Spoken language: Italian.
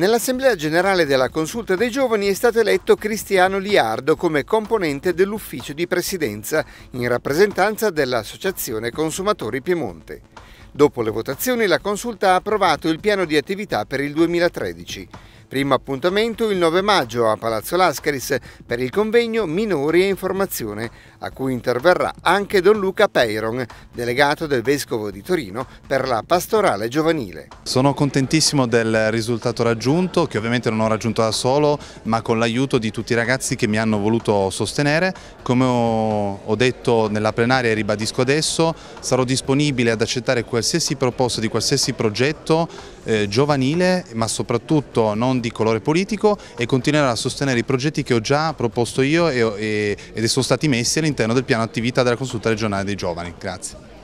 Nell'Assemblea Generale della Consulta dei Giovani è stato eletto Cristiano Liardo come componente dell'ufficio di presidenza in rappresentanza dell'Associazione Consumatori Piemonte. Dopo le votazioni la Consulta ha approvato il piano di attività per il 2013. Primo appuntamento il 9 maggio a Palazzo Lascaris per il convegno Minori e Informazione, a cui interverrà anche Don Luca Peiron, delegato del Vescovo di Torino per la pastorale giovanile. Sono contentissimo del risultato raggiunto, che ovviamente non ho raggiunto da solo, ma con l'aiuto di tutti i ragazzi che mi hanno voluto sostenere. Come ho detto nella plenaria e ribadisco adesso, sarò disponibile ad accettare qualsiasi proposta di qualsiasi progetto eh, giovanile, ma soprattutto non di colore politico e continuerà a sostenere i progetti che ho già proposto io e, e, ed sono stati messi all'interno del piano attività della consulta regionale dei giovani. Grazie.